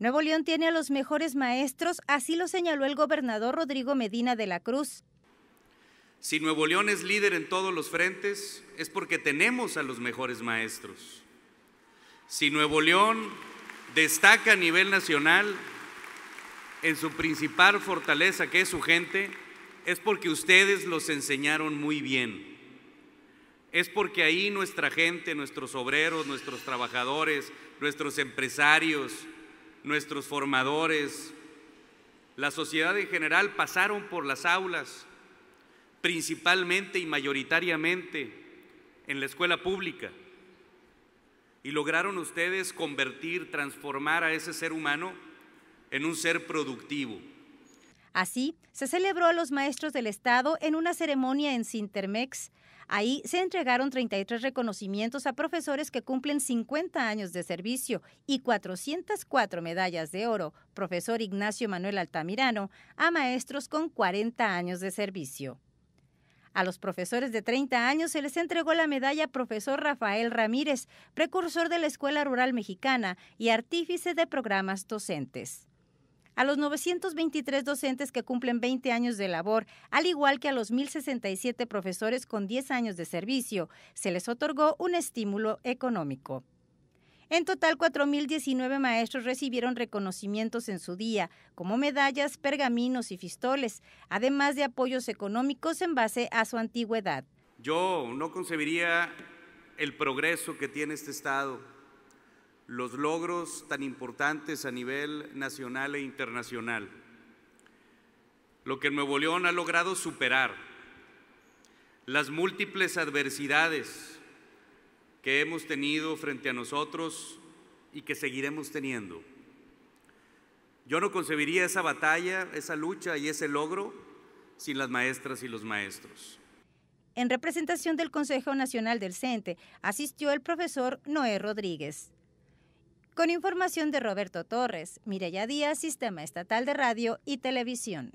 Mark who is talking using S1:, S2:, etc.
S1: Nuevo León tiene a los mejores maestros, así lo señaló el gobernador Rodrigo Medina de la Cruz.
S2: Si Nuevo León es líder en todos los frentes, es porque tenemos a los mejores maestros. Si Nuevo León destaca a nivel nacional en su principal fortaleza, que es su gente, es porque ustedes los enseñaron muy bien. Es porque ahí nuestra gente, nuestros obreros, nuestros trabajadores, nuestros empresarios, nuestros formadores, la sociedad en general pasaron por las aulas, principalmente y mayoritariamente en la escuela pública, y lograron ustedes convertir, transformar a ese ser humano en un ser productivo
S1: Así, se celebró a los maestros del Estado en una ceremonia en Sintermex. Ahí se entregaron 33 reconocimientos a profesores que cumplen 50 años de servicio y 404 medallas de oro, profesor Ignacio Manuel Altamirano, a maestros con 40 años de servicio. A los profesores de 30 años se les entregó la medalla profesor Rafael Ramírez, precursor de la Escuela Rural Mexicana y artífice de programas docentes a los 923 docentes que cumplen 20 años de labor, al igual que a los 1.067 profesores con 10 años de servicio. Se les otorgó un estímulo económico. En total, 4.019 maestros recibieron reconocimientos en su día, como medallas, pergaminos y fistoles, además de apoyos económicos en base a su antigüedad.
S2: Yo no concebiría el progreso que tiene este Estado los logros tan importantes a nivel nacional e internacional, lo que Nuevo León ha logrado superar, las múltiples adversidades que hemos tenido frente a nosotros y que seguiremos teniendo. Yo no concebiría esa batalla, esa lucha y ese logro sin las maestras y los maestros.
S1: En representación del Consejo Nacional del CENTE asistió el profesor Noé Rodríguez. Con información de Roberto Torres, Mireya Díaz, Sistema Estatal de Radio y Televisión.